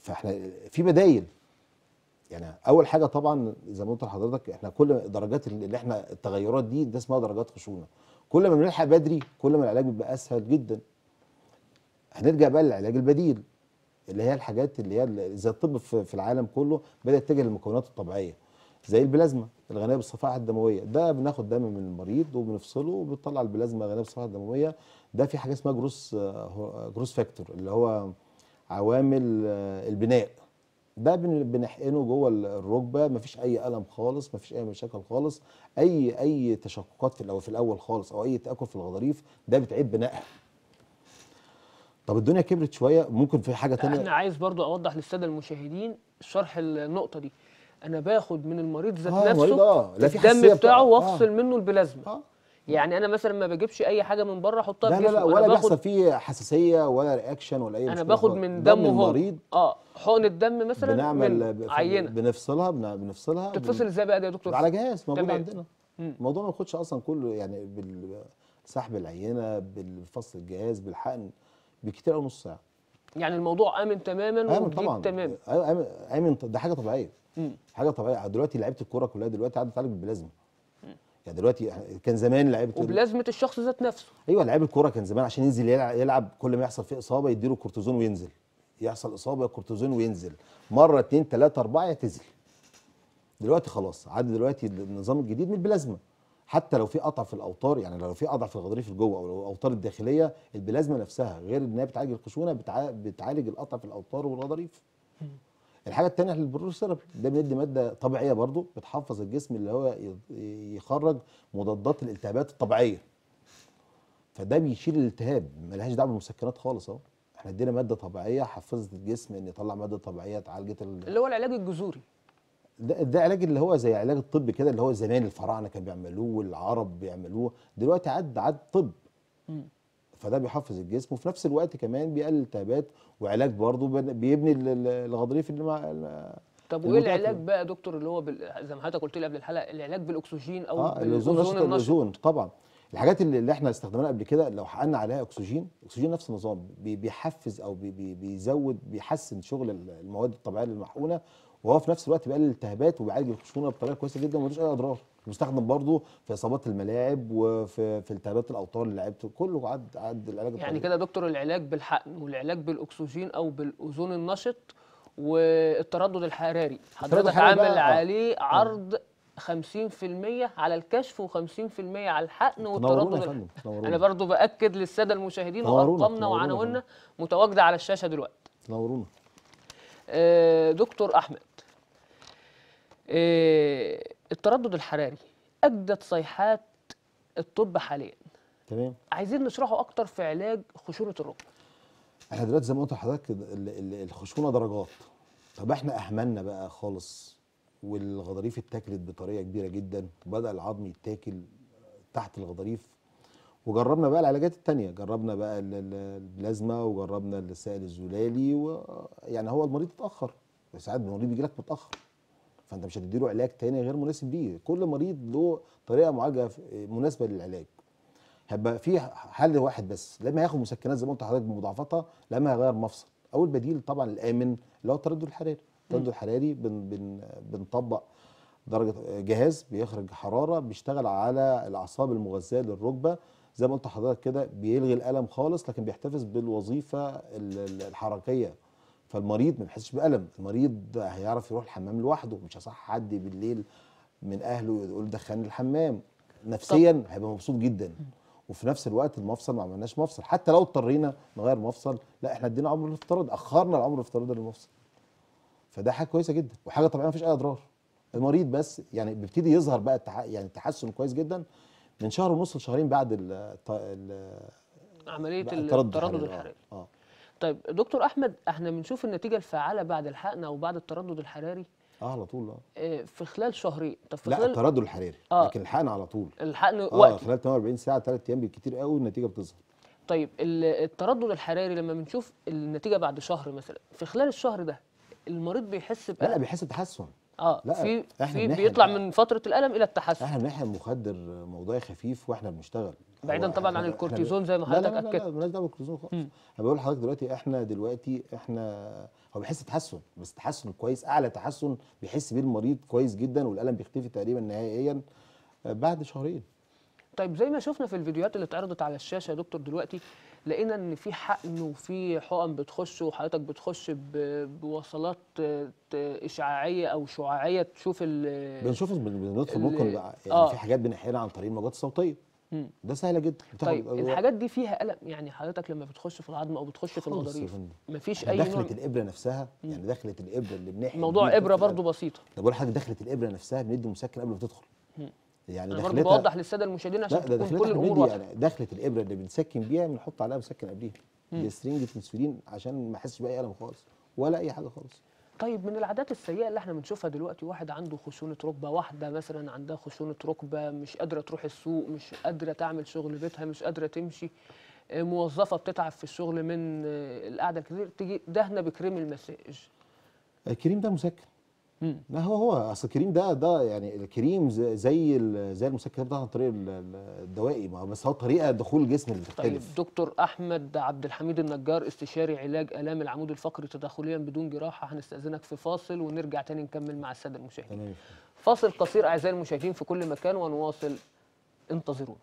فاحنا في بدايل يعني اول حاجه طبعا زي ما قلت لحضرتك احنا كل درجات اللي احنا التغيرات دي ده اسمها درجات خشونه كل ما بنلحق بدري كل ما العلاج بيبقى اسهل جدا هنرجع بقى للعلاج البديل اللي هي الحاجات اللي هي زي الطب في العالم كله بدا يتجه للمكونات الطبيعيه زي البلازما الغنيه بالصفائح الدمويه ده بناخد دم من المريض وبنفصله وبنطلع البلازما غنيه بالصفائح الدمويه ده في حاجه اسمها جروس جروس فاكتور اللي هو عوامل آه، البناء ده بنحقنه جوه الركبه مفيش اي الم خالص مفيش اي مشاكل خالص اي اي تشققات في الاول في الاول خالص او اي تاكل في الغضاريف ده بتعيد بنائها طب الدنيا كبرت شويه ممكن في حاجه تانية انا عايز برضو اوضح للساده المشاهدين شرح النقطه دي انا باخد من المريض ذات آه نفسه آه. الدم بتاعه وافصل آه. منه البلازما آه. يعني انا مثلا ما بجيبش اي حاجه من بره احطها في لا لا ولا بيحصل فيه حساسيه ولا رياكشن ولا اي انا باخد من دم, دم المريض اه حقن الدم مثلا بنعمل من عينه بنفصلها بنفصلها بتتفصل ازاي بقى يا دكتور على جهاز موجود تمام. عندنا الموضوع ما ياخدش اصلا كله يعني بسحب العينه بالفصل الجهاز بالحقن بكتير قوي نص ساعه يعني الموضوع امن تماما امن طبعا تمام أيوة، امن ده حاجه طبيعيه حاجه طبيعيه آه، دلوقتي لعيبه الكوره كلها دلوقتي قاعده تتعالج بالبلازما يعني دلوقتي آه، كان زمان لعيبه وبلازمه الشخص ذات نفسه ايوه لعيب الكوره كان زمان عشان ينزل يلعب, يلعب كل ما يحصل فيه اصابه يديله كورتيزون وينزل يحصل اصابه كورتيزون وينزل مره اتنين تلاته اربعه يعتزل دلوقتي خلاص عاد دلوقتي النظام الجديد من البلازما حتى لو في قطع في الاوتار يعني لو في قطع في الغضاريف جوه او الاوتار الداخليه البلازما نفسها غير ان هي بتعالج الخشونه بتعالج القطع في الاوتار والغضاريف الحاجه الثانيه البروستيرابي ده بيدي ماده طبيعيه برضو بتحفظ الجسم اللي هو يخرج مضادات الالتهابات الطبيعيه فده بيشيل الالتهاب ملهاش دعوه بالمسكنات خالص اهو احنا ادينا ماده طبيعيه حفزت الجسم ان يطلع ماده طبيعيه تعالجت اللي هو العلاج الجذوري ده, ده علاج اللي هو زي علاج الطب كده اللي هو زمان الفراعنه كانوا بيعملوه والعرب بيعملوه دلوقتي عد عد طب مم. فده بيحفز الجسم وفي نفس الوقت كمان بيقلل التهابات وعلاج برضه بيبني الغضاريف اللي مع طب وايه العلاج بقى يا دكتور اللي هو بال... زي ما حضرتك قلت لي قبل الحلقه العلاج بالاكسجين او اه بالاوزون النشط طبعا الحاجات اللي, اللي احنا استخدمناها قبل كده لو حقنا عليها اكسجين اكسجين نفس النظام بيحفز او بيزود بيحسن شغل المواد الطبيعيه المحقونه وهو في نفس الوقت بيقلل التهابات وبيعالج الخشونه بطريقه كويسه جدا ومفيش اي اضرار مستخدم برضه في اصابات الملاعب وفي في التهابات الاوتار اللي لعبته كله عد عد العلاج يعني كده دكتور العلاج بالحقن والعلاج بالاكسجين او بالاوزون النشط والتردد الحراري حضرتك عامل آه. عليه آه. عرض 50% على الكشف و50% على الحقن والتردد انا برضو باكد للساده المشاهدين ارقامنا وعناويننا متواجده على الشاشه دلوقتي تنورونا آه، دكتور احمد آه، التردد الحراري اجدد صيحات الطب حاليا تمام عايزين نشرحه اكتر في علاج خشونه الركبه احنا دلوقتي زي ما قلت لحضرتك الخشونه درجات طب احنا اهملنا بقى خالص والغضاريف اتاكلت بطريقه كبيره جدا بدا العظم يتاكل تحت الغضاريف وجربنا بقى العلاجات التانية جربنا بقى البلازما وجربنا السائل الزلالي ويعني هو المريض اتاخر ساعات المريض بيجي لك متاخر فانت مش هتديله علاج تاني غير مناسب ليه كل مريض له طريقه معالجه مناسبه للعلاج هيبقى في حل واحد بس لما هياخد مسكنات زي ما قلت لحضرتك بمضاعفاتها لما هيغير مفصل او البديل طبعا الامن اللي هو التردد الحراري التردد الحراري بن بن بنطبق درجه جهاز بيخرج حراره بيشتغل على الاعصاب المغذيه للركبه زي ما قلت لحضرتك كده بيلغي الالم خالص لكن بيحتفظ بالوظيفه الحركيه فالمريض ما بيحسش بالم المريض هيعرف يروح الحمام لوحده مش هصح حد بالليل من اهله يقول دخلني الحمام نفسيا هيبقى مبسوط جدا وفي نفس الوقت المفصل ما عملناش مفصل حتى لو اضطرينا نغير مفصل لا احنا ادينا عمر الافتراض اخرنا العمر الافتراضي للمفصل فده حاجه كويسه جدا وحاجه طبيعيه فيش اي اضرار المريض بس يعني بيبتدي يظهر بقى التح... يعني التحسن كويس جدا من شهر ونص لشهرين بعد الط... ال... عمليه التردد الحراري اه طيب دكتور احمد احنا بنشوف النتيجه الفعاله بعد الحقنه وبعد التردد الحراري اه على طول آه. اه في خلال شهرين طب في لا خلال التردد الحراري آه لكن الحقن على طول الحقن آه وقت خلال 48 ساعه 3 ايام بالكثير قوي النتيجه بتظهر طيب التردد الحراري لما بنشوف النتيجه بعد شهر مثلا في خلال الشهر ده المريض بيحس بقى لا بيحس بتحسن اه لا في في بيطلع من فتره الالم الى التحسن احنا بنحيا مخدر موضوعي خفيف واحنا بنشتغل بعيدا طبعا عن الكورتيزون زي ما حضرتك اكدت لا لا لا, لا مالناش دعوه بالكورتيزون خالص انا بقول لحضرتك دلوقتي احنا دلوقتي احنا هو بيحس تحسن بس تحسن كويس اعلى تحسن بيحس بيه المريض كويس جدا والالم بيختفي تقريبا نهائيا آه، بعد شهرين طيب زي ما شفنا في الفيديوهات اللي اتعرضت على الشاشه يا دكتور دلوقتي لقينا ان في حقن وفي حقن بتخش وحضرتك بتخش بوصلات اشعاعيه او شعاعيه تشوف ال بنشوف بندخل ممكن يعني آه. في حاجات بنحيلها عن طريق الموجات الصوتيه ده سهله جدا طيب الحاجات دي فيها الم يعني حضرتك لما بتخش في العظم او بتخش في الغضاريف مفيش اي دخله نوع... الابره نفسها يعني دخله الابره اللي بنحي موضوع ابره برضو بسيطه طب بقول لحضرتك دخله الابره نفسها بندي مسكن قبل ما تدخل مم. يعني أنا دخلتها برضه بوضح للساده المشاهدين عشان تكون كل الامور واضحه يعني دخلت الابره اللي بنسكن بيها بنحط عليها مسكن قبليها بسرنجه انسولين عشان ما احسش باي الم خالص ولا اي حاجه خالص طيب من العادات السيئه اللي احنا بنشوفها دلوقتي واحد عنده خشونه ركبه واحده مثلا عندها خشونه ركبه مش قادره تروح السوق مش قادره تعمل شغل بيتها مش قادره تمشي آه، موظفه بتتعب في الشغل من آه، القعده الكتير تيجي دهنه بكريم المساج الكريم ده مسكن لا هو هو اصل الكريم ده ده يعني الكريم زي زي المسكن ده عن طريق الدوائي ما بس هو طريقه دخول الجسم اللي طيب، بتختلف طيب دكتور احمد عبد الحميد النجار استشاري علاج الام العمود الفقري تداخليا بدون جراحه هنستاذنك في فاصل ونرجع تاني نكمل مع الساده المشاهدين تمام فاصل قصير اعزائي المشاهدين في كل مكان ونواصل انتظرونا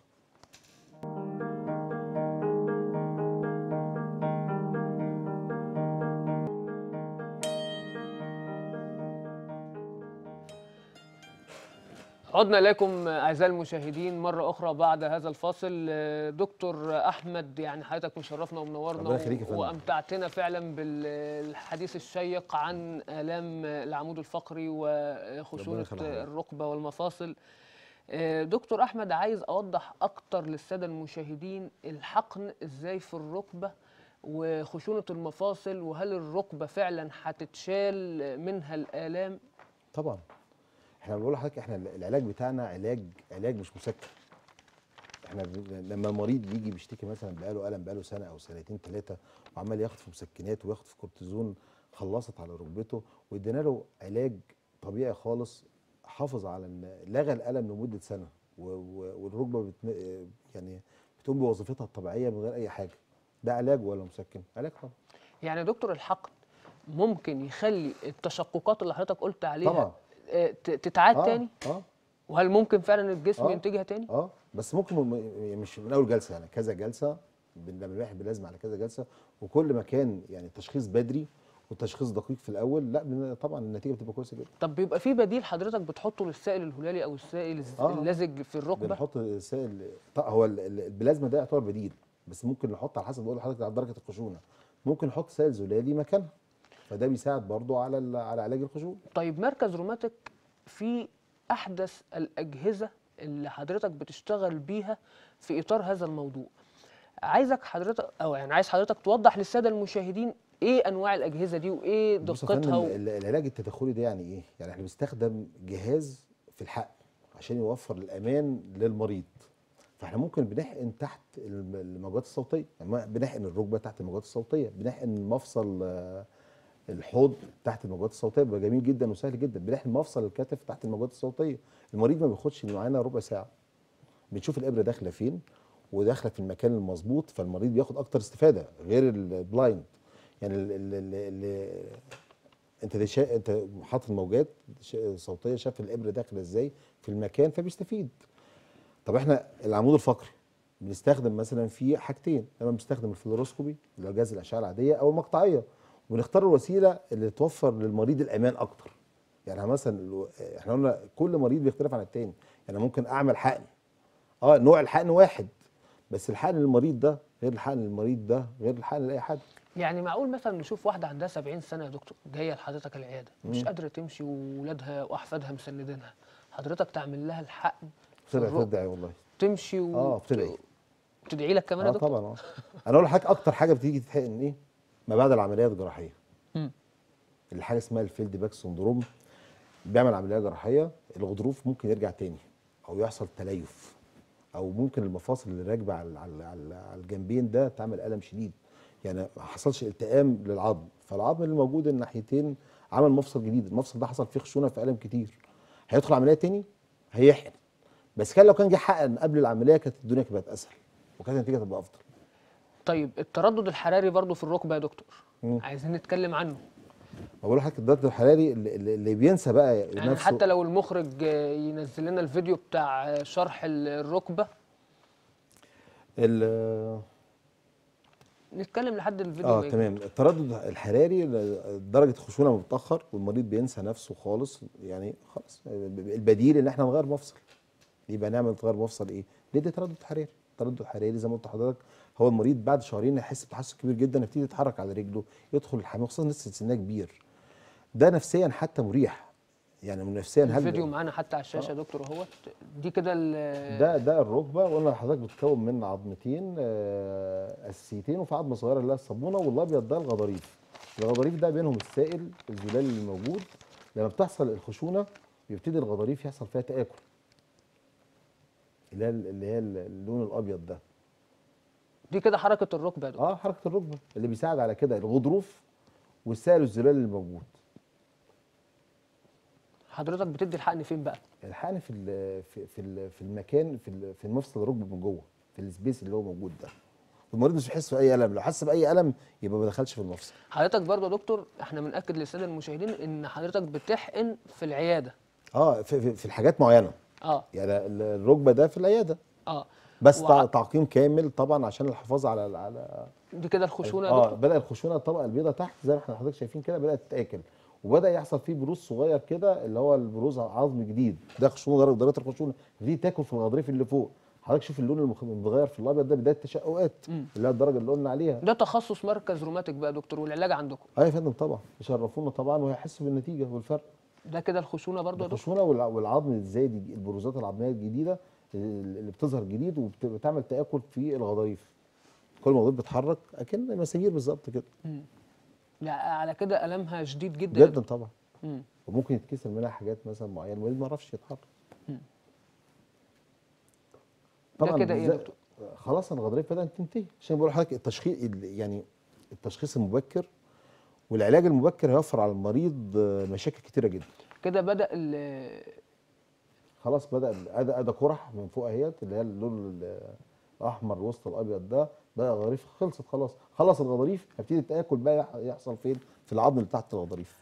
عدنا إليكم أعزائي المشاهدين مرة أخرى بعد هذا الفاصل دكتور أحمد يعني حضرتك مشرفنا ومنورنا وأمتعتنا فعلا بالحديث الشيق عن آلام العمود الفقري وخشونة الركبة والمفاصل دكتور أحمد عايز أوضح أكتر للسادة المشاهدين الحقن إزاي في الركبة وخشونة المفاصل وهل الركبة فعلا هتتشال منها الآلام؟ طبعا احنا بنقول لحضرتك احنا العلاج بتاعنا علاج علاج مش مسكن احنا لما المريض بيجي بيشتكي مثلا بقاله الم بقاله سنه او سنتين ثلاثه وعمال ياخد في مسكنات وياخد في كورتيزون خلصت على ركبته وادينا له علاج طبيعي خالص حافظ على لغى الالم لمده سنه والركبه بتن... يعني بتقوم بوظيفتها الطبيعيه من غير اي حاجه ده علاج ولا مسكن علاج طبعا يعني دكتور الحقن ممكن يخلي التشققات اللي حضرتك قلت عليها طبعا. تتعاد آه تاني؟ اه وهل ممكن فعلا الجسم آه ينتجها تاني؟ اه بس ممكن مش من اول جلسه يعني كذا جلسه لما الواحد بلازم على كذا جلسه وكل ما كان يعني التشخيص بدري وتشخيص دقيق في الاول لا طبعا النتيجه بتبقى كويسه جدا طب بيبقى في بديل حضرتك بتحطه للسائل الهلالي او السائل آه اللزج في الركبه بنحط السائل هو البلازما ده يعتبر بديل بس ممكن نحط على حسب بقول لحضرتك على درجه الخشونه ممكن نحط سائل زلالي مكانها فده بيساعد برضه على على علاج الخشونه طيب مركز روماتيك في احدث الاجهزه اللي حضرتك بتشتغل بيها في اطار هذا الموضوع عايزك حضرتك او يعني عايز حضرتك توضح للساده المشاهدين ايه انواع الاجهزه دي وايه دقتها و... العلاج التدخلي ده يعني ايه يعني احنا بنستخدم جهاز في الحق عشان يوفر الامان للمريض فاحنا ممكن بنحقن تحت الموجات الصوتيه يعني بنحقن الركبه تحت الموجات الصوتيه بنحقن مفصل آه الحوض تحت الموجات الصوتيه بيبقى جميل جدا وسهل جدا بنحمل مفصل الكتف تحت الموجات الصوتيه المريض ما بياخدش معانا ربع ساعه بنشوف الابره داخله فين وداخله في المكان المظبوط فالمريض بياخد اكتر استفاده غير البلايند يعني الـ الـ الـ الـ انت ده انت حاطط الموجات صوتيه شاف الابره داخله ازاي في المكان فبيستفيد طب احنا العمود الفقري بنستخدم مثلا فيه حاجتين لما بنستخدم الفلوروسكوبي اللي هو جهاز الاشعه العاديه او المقطعيه ونختار الوسيله اللي توفر للمريض الامان اكتر يعني مثلا احنا قلنا كل مريض بيختلف عن التاني يعني ممكن اعمل حقن اه نوع الحقن واحد بس الحقن للمريض ده غير الحقن للمريض ده غير الحقن لاي حد يعني معقول مثلا نشوف واحده عندها 70 سنه يا دكتور جايه لحضرتك العياده مش قادره تمشي واولادها واحفادها مسندينها حضرتك تعمل لها الحقن طلعت تدعي والله تمشي و... اه بتدعي تدعي لك كمان آه يا دكتور طبعا اه انا اقول لحضرتك اكتر حاجه بتيجي تتحقن ايه ما بعد العمليه الجراحيه امم اللي حاجه اسمها الفيلد باك سندروم بيعمل عمليه جراحيه الغضروف ممكن يرجع تاني او يحصل تليف او ممكن المفاصل اللي راكبه على على الجنبين ده تعمل الم شديد يعني ما حصلش التئام للعظم فالعظم اللي موجود الناحيتين عمل مفصل جديد المفصل ده حصل فيه خشونه في الم كتير هيدخل عمليه تاني هيحقن بس كان لو كان جه حقن قبل العمليه كانت الدنيا كانت اسهل وكانت النتيجه تبقى افضل طيب التردد الحراري برضه في الركبه يا دكتور مم. عايزين نتكلم عنه بقول لحضرتك التردد الحراري اللي بينسى بقى يعني نفسه حتى لو المخرج ينزل لنا الفيديو بتاع شرح الركبه ال نتكلم لحد الفيديو اه تمام التردد الحراري درجه خشونه متاخر والمريض بينسى نفسه خالص يعني خلاص البديل ان احنا نغير مفصل يبقى نعمل تغير مفصل ايه؟ ليه ده تردد حراري؟ تردد حراري زي ما قلت لحضرتك هو المريض بعد شهرين هيحس بتحسن كبير جدا يبتدي يتحرك على رجله يدخل الحمام خصوصا الناس سنها كبير ده نفسيا حتى مريح يعني نفسيا هل الفيديو معانا حتى على الشاشه يا آه. دكتور اهوت دي كده ده ده الركبه وقلنا لحضرتك بتتكون من عظمتين آه، اساسيتين وفي عظمه صغيره اللي هي الصابونه والابيض ده الغضاريف الغضاريف ده بينهم السائل الزلال اللي موجود لما بتحصل الخشونه بيبتدي الغضاريف يحصل فيها تاكل اللي هي اللي هي اللون الابيض ده دي كده حركه الركبه دي. اه حركه الركبه اللي بيساعد على كده الغضروف والسائل الزلال اللي موجود حضرتك بتدي الحقن فين بقى الحقن في الـ في في, في المكان في في المفصل الركبه من جوه في السبيس اللي هو موجود ده المريض مش بيحس باي الم لو حس باي الم يبقى ما دخلش في المفصل حضرتك برضه يا دكتور احنا بناكد للساده المشاهدين ان حضرتك بتحقن في العياده اه في, في, في الحاجات معينه اه يعني الركبه ده في العياده اه بس و... تعقيم كامل طبعا عشان الحفاظ على على دي كده الخشونه اه بدا الخشونه الطبقه البيضاء تحت زي ما احنا حضرتك شايفين كده بدات تتاكل وبدا يحصل فيه بروز صغير كده اللي هو البروز عظم جديد ده خشونه درجه الخشونه دي تاكل في الغضريف اللي فوق حضرتك شوف اللون المتغير في الابيض ده بدايه تشققات اللي هي الدرجه اللي قلنا عليها ده تخصص مركز روماتيك بقى يا دكتور والعلاج عندكم ايوه يا فندم طبعا يشرفونا طبعا وهيحسوا بالنتيجه والفرق ده كده الخشونه برضه الخشونه والعظم الزايد البروزات العظميه الجديده اللي بتظهر جديد وبتعمل تاكل في الغضاريف كل ما الغضاريف بتتحرك اكن مسامير بالظبط كده لا على كده المها شديد جدا جدا طبعا مم. وممكن يتكسر منها حاجات مثلا معينه ما يعرفش يتحرك طبعا كده ايه خلاص الغضاريف بدات تنتهي عشان بقول لحضرتك التشخيص يعني التشخيص المبكر والعلاج المبكر هيوفر على المريض مشاكل كتيره جدا كده بدا خلاص بدا ده ده قرح من فوق اهيت اللي هي اللون الاحمر الوسط الابيض ده بدا الغضاريف خلصت خلاص خلص الغضاريف هبتدي تاكل بقى يحصل فين في العظم اللي تحت الغضاريف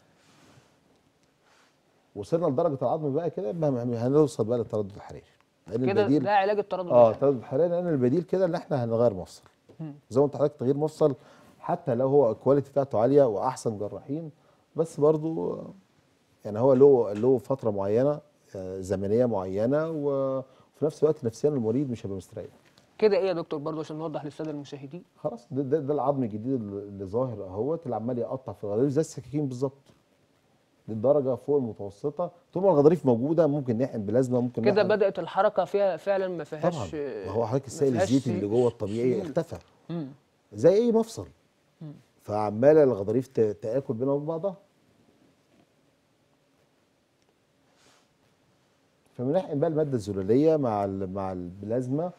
وصلنا لدرجه العظم بقى كده هنوصل بقى للتردد الحراري كده البديل ده علاج التردد آه، الحراري اه التردد الحراري لان البديل كده ان احنا هنغير مفصل زي ما قلت لحضرتك تغيير مفصل حتى لو هو الكواليتي بتاعته عاليه واحسن جراحين بس برضو يعني هو له له فتره معينه زمنيه معينه وفي نفس الوقت نفسيا المريض مش هيبقى مستريح كده ايه يا دكتور برضه عشان نوضح للساده المشاهدين خلاص ده, ده, ده العظم الجديد اللي ظاهر اهوت اللي عمال يقطع في الغضاريف زي السكاكين بالظبط للدرجه فوق المتوسطه طول ما الغضاريف موجوده ممكن نحقن بلازما ممكن كده بدات الحركه فيها فعلا ما فيهاش طبعا ما هو حضرتك السائل الزيتي اللي جوه الطبيعي اختفى زي اي مفصل فعماله الغضاريف تاكل بينها وبين بعضها فبنلحق بقى الماده الزلاليه مع مع البلازما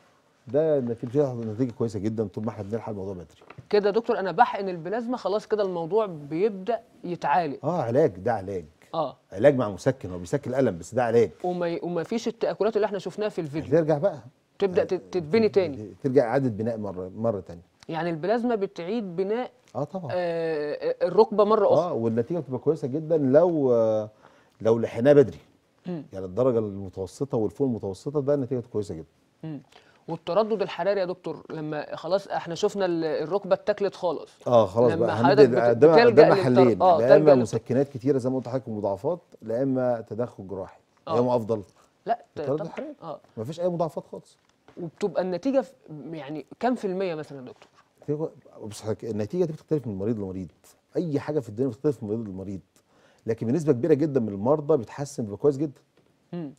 ده نتيجه نتيجه كويسه جدا طول ما احنا بنلحق الموضوع بدري كده يا دكتور انا بحقن البلازما خلاص كده الموضوع بيبدا يتعالج اه علاج ده علاج اه علاج مع مسكن هو بيسكن الالم بس ده علاج وما وما فيش التاكلات اللي احنا شفناها في الفيديو ترجع بقى تبدا آه، تتبني تاني ترجع اعاده بناء مره مره تانية يعني البلازما بتعيد بناء اه طبعا آه الركبه مره اخرى اه والنتيجه بتبقى كويسه جدا لو آه لو لحقناها بدري مم. يعني الدرجه المتوسطه والفوق المتوسطه ده نتيجه كويسه جدا والتردد الحراري يا دكتور لما خلاص احنا شفنا الركبه اتاكلت خالص اه خلاص لما بقى حضرتك بتلجا قدام حلين يا اما مسكنات كتيره زي ما قلت لحضرتك ومضاعفات لا اما تدخل جراحي آه. يوم افضل لا التردد الحراري اه مفيش اي مضاعفات خالص وبتبقى النتيجه يعني كام في الميه مثلا يا دكتور؟ بص حضرتك النتيجه دي بتختلف من مريض لمريض اي حاجه في الدنيا بتختلف من مريض لمريض لكن بنسبه كبيره جدا من المرضى بيتحسن كويس جدا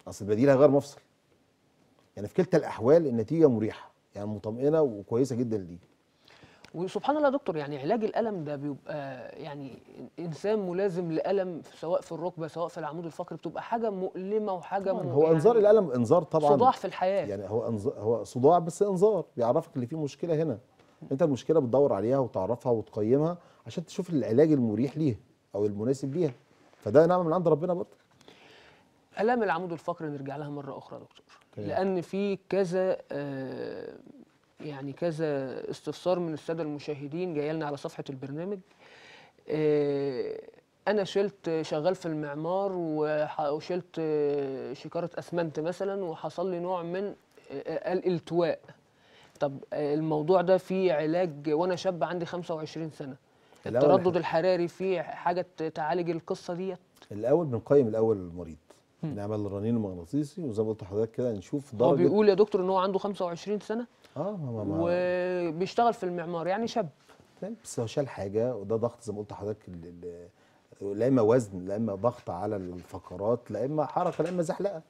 اصل البديل غير مفصل يعني في كلتا الاحوال النتيجه مريحه يعني مطمئنه وكويسه جدا ليه وسبحان الله يا دكتور يعني علاج الالم ده بيبقى يعني انسان ملازم لالم سواء في الركبه سواء في العمود الفقري بتبقى حاجه مؤلمه وحاجه من هو يعني انذار الالم انذار طبعا صداع في الحياه يعني هو انذار هو صداع بس انذار بيعرفك ان في مشكله هنا انت المشكله بتدور عليها وتعرفها وتقيمها عشان تشوف العلاج المريح ليها او المناسب ليها فده نعمه من عند ربنا برضه الام العمود الفقري نرجع لها مره اخرى يا دكتور طيب. لان في كذا آه، يعني كذا استفسار من الساده المشاهدين جاي لنا على صفحه البرنامج آه، انا شلت شغال في المعمار وشلت آه، شكاره اسمنت مثلا وحصل لي نوع من الالتواء طب الموضوع ده فيه علاج وانا شاب عندي 25 سنه التردد الحراري في حاجه تعالج القصه ديت الاول بنقيم الاول المريض نعمل الرنين المغناطيسي وزي ما قلت لحضرتك كده نشوف درجه هو بيقول يا دكتور ان هو عنده 25 سنه اه ما ما وبيشتغل في المعمار يعني شاب طيب، بس هو شال حاجه وده ضغط زي ما قلت لحضرتك لا اما وزن لا اما ضغط على الفقرات لا اما حركه لا اما زحلقه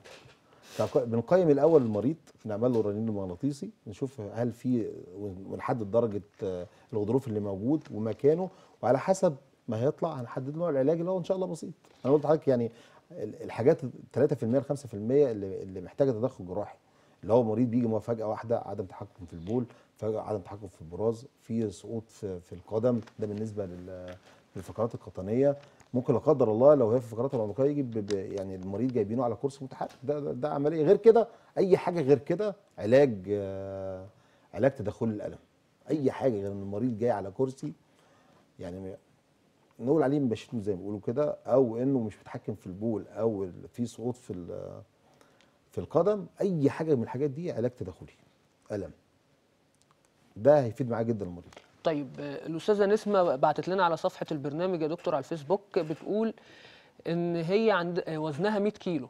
بنقيم الاول المريض نعمل له رنين مغناطيسي نشوف هل في ونحدد درجه آه، الغضروف اللي موجود ومكانه وعلى حسب ما هيطلع هنحدد نوع العلاج اللي هو ان شاء الله بسيط انا قلت لحضرتك يعني الحاجات 3% ل 5% اللي اللي محتاجه تدخل جراحي اللي هو مريض بيجي مفاجاه واحده عدم تحكم في البول فجاه عدم تحكم في البراز في سقوط في, في القدم ده بالنسبه للفقرات القطنيه ممكن لا قدر الله لو هي في فقرات العنقيه يجي يعني المريض جايبينه على كرسي متحرك ده ده, ده عمليه غير كده اي حاجه غير كده علاج آه علاج تدخل الالم اي حاجه غير ان المريض جاي على كرسي يعني نقول عليه مبشتين زي ما بيقولوا كده او انه مش متحكم في البول او في سقوط في في القدم اي حاجه من الحاجات دي علاج تدخلي الم ده هيفيد معاه جدا المريض طيب الاستاذه نسمه بعتت لنا على صفحه البرنامج يا دكتور على الفيسبوك بتقول ان هي عند وزنها 100 كيلو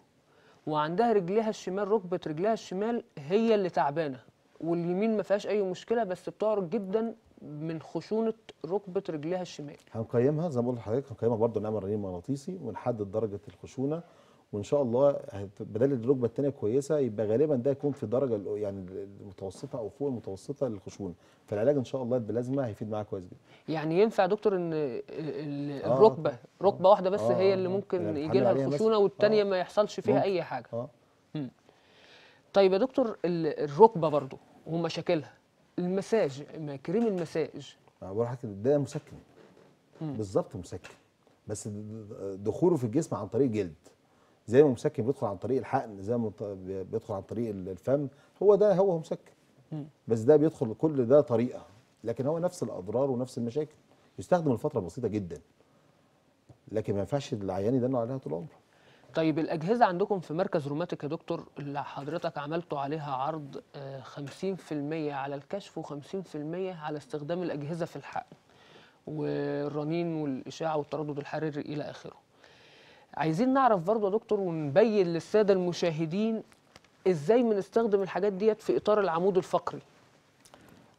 وعندها رجليها الشمال ركبه رجلها الشمال هي اللي تعبانه واليمين ما فيهاش اي مشكله بس بتعرج جدا من خشونه ركبه رجلها الشمال هنقيمها زي ما بقول لحضرتك هنقيمها برضه نعمل رنين مغناطيسي ونحدد درجه الخشونه وان شاء الله بدل الركبه الثانيه كويسه يبقى غالبا ده يكون في درجه يعني المتوسطه او فوق المتوسطه للخشونه فالعلاج ان شاء الله بلازما هيفيد معاك كويس جدا يعني ينفع يا دكتور ان آه. الركبه آه ركبه واحده بس آه هي اللي آه. ممكن يعني يجي لها الخشونه والثانيه آه ما يحصلش فيها اي حاجه آه طيب يا دكتور الركبه برضو ومشاكلها المساج كريم المساج آه، بقول لحضرتك ده مسكن بالظبط مسكن بس دخوله في الجسم عن طريق جلد زي ما مسكن بيدخل عن طريق الحقن زي ما بيدخل عن طريق الفم هو ده هو مسكن بس ده بيدخل كل ده طريقه لكن هو نفس الاضرار ونفس المشاكل يستخدم لفتره بسيطه جدا لكن ما ينفعش العياني يدنوا عليها طول عمره طيب الأجهزة عندكم في مركز روماتيك يا دكتور اللي حضرتك عملتوا عليها عرض 50% آه، على الكشف و50% على استخدام الأجهزة في الحقن والرنين والاشعه والتردد الحراري إلى آخره عايزين نعرف برضه يا دكتور ونبين للساده المشاهدين ازاي بنستخدم الحاجات ديت في اطار العمود الفقري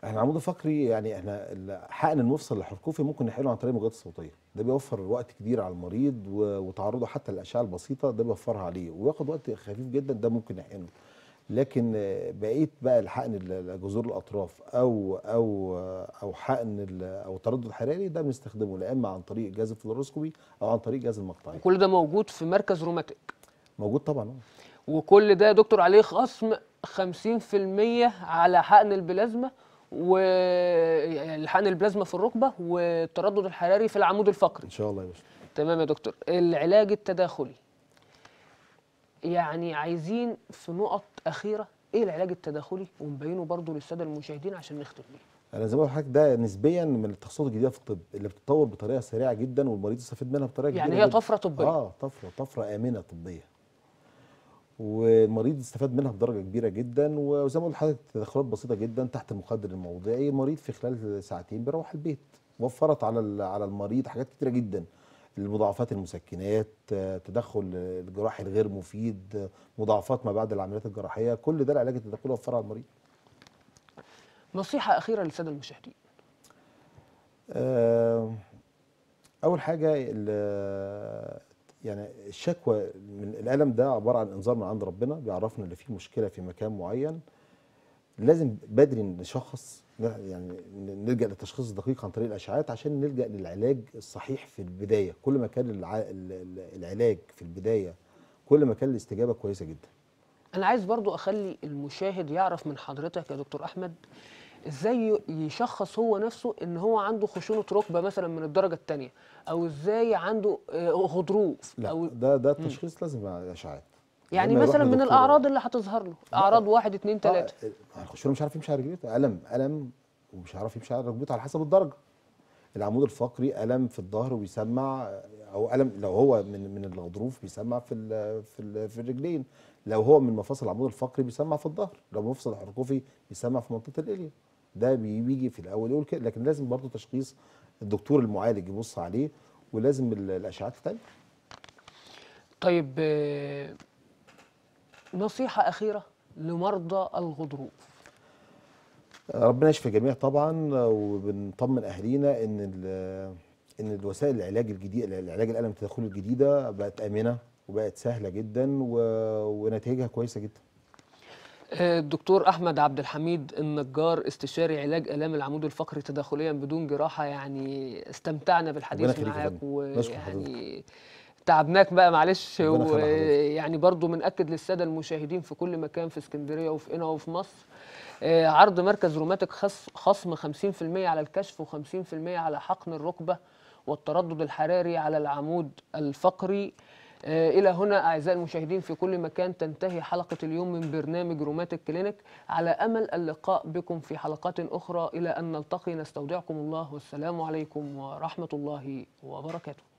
احنا العمود الفقري يعني احنا حقن المفصل الحركوفي ممكن نحله عن طريق الموجات الصوتيه ده بيوفر وقت كبير على المريض وتعرضه حتى للاشعه البسيطه ده بيوفرها عليه وياخد وقت خفيف جدا ده ممكن نحقنه لكن بقيت بقى الحقن جذور الاطراف او او او حقن او تردد حراري ده بنستخدمه لا اما عن طريق جهاز الفلوروسكوبي او عن طريق جهاز المقطعي كل ده موجود في مركز روماتيك موجود طبعا وكل ده يا دكتور عليه خصم 50% على حقن البلازما و حقن البلازما في الركبه والتردد الحراري في العمود الفقري ان شاء الله يا باشا تمام يا دكتور العلاج التداخلي يعني عايزين في نقط اخيره ايه العلاج التداخلي ونبينه برضه للساده المشاهدين عشان نختم بيه. انا زي ما بقول لحضرتك ده نسبيا من التخصصات الجديده في الطب اللي بتتطور بطريقه سريعه جدا والمريض يستفيد منها بطريقه يعني هي طفره طبيه اه طفره طفره امنه طبيه. والمريض استفاد منها بدرجه كبيره جدا وزي ما قلت لحضرتك تدخلات بسيطه جدا تحت المخدر الموضعي المريض في خلال ساعتين بيروح البيت وفرت على على المريض حاجات كتيره جدا المضاعفات المسكنات تدخل الجراحي الغير مفيد مضاعفات ما بعد العمليات الجراحيه كل ده العلاج التدخلي وفره فرع المريض نصيحه اخيره للساده المشاهدين آه، اول حاجه يعني الشكوى من الالم ده عباره عن انذار من عند ربنا بيعرفنا ان في مشكله في مكان معين لازم بدري نشخص يعني نلجا للتشخيص الدقيق عن طريق الاشعاعات عشان نلجا للعلاج الصحيح في البدايه كل ما كان العلاج في البدايه كل ما كان الاستجابه كويسه جدا انا عايز برضو اخلي المشاهد يعرف من حضرتك يا دكتور احمد ازاي يشخص هو نفسه ان هو عنده خشونه ركبه مثلا من الدرجه الثانيه او ازاي عنده آه، غضروف لا أو ده ده التشخيص لازم اشعاعات يعني مثلا من الاعراض اللي هتظهر له اعراض واحد اثنين ثلاثه هيخش له مش عارف يمشي على رجليه الم الم ومش عارف يمشي على ركبته على حسب الدرجه العمود الفقري الم في الظهر وبيسمع او الم لو هو من من الغضروف بيسمع في الـ في الـ في الرجلين لو هو من مفاصل العمود الفقري بيسمع في الظهر لو مفصل حركوفي بيسمع في منطقه الاليا ده بيجي في الاول يقول كده لكن لازم برضه تشخيص الدكتور المعالج يبص عليه ولازم الاشعاعات الثانيه طيب آه، نصيحة أخيرة لمرضى الغضروف ربنا يشفي الجميع طبعا وبنطمن اهالينا ان ان وسائل العلاج الجديده العلاج الالم التداخلي الجديده بقت امنه وبقت سهله جدا و... ونتائجها كويسه جدا الدكتور احمد عبد الحميد النجار استشاري علاج الام العمود الفقري تداخليا بدون جراحه يعني استمتعنا بالحديث معاك ويعني تعبناك بقى معلش ويعني برضو بنأكد للسادة المشاهدين في كل مكان في اسكندرية وفي قنا وفي مصر آه، عرض مركز روماتيك خصم 50% على الكشف و50% على حقن الركبة والتردد الحراري على العمود الفقري آه، إلى هنا أعزائي المشاهدين في كل مكان تنتهي حلقة اليوم من برنامج روماتيك كلينيك على أمل اللقاء بكم في حلقات أخرى إلى أن نلتقي نستودعكم الله والسلام عليكم ورحمة الله وبركاته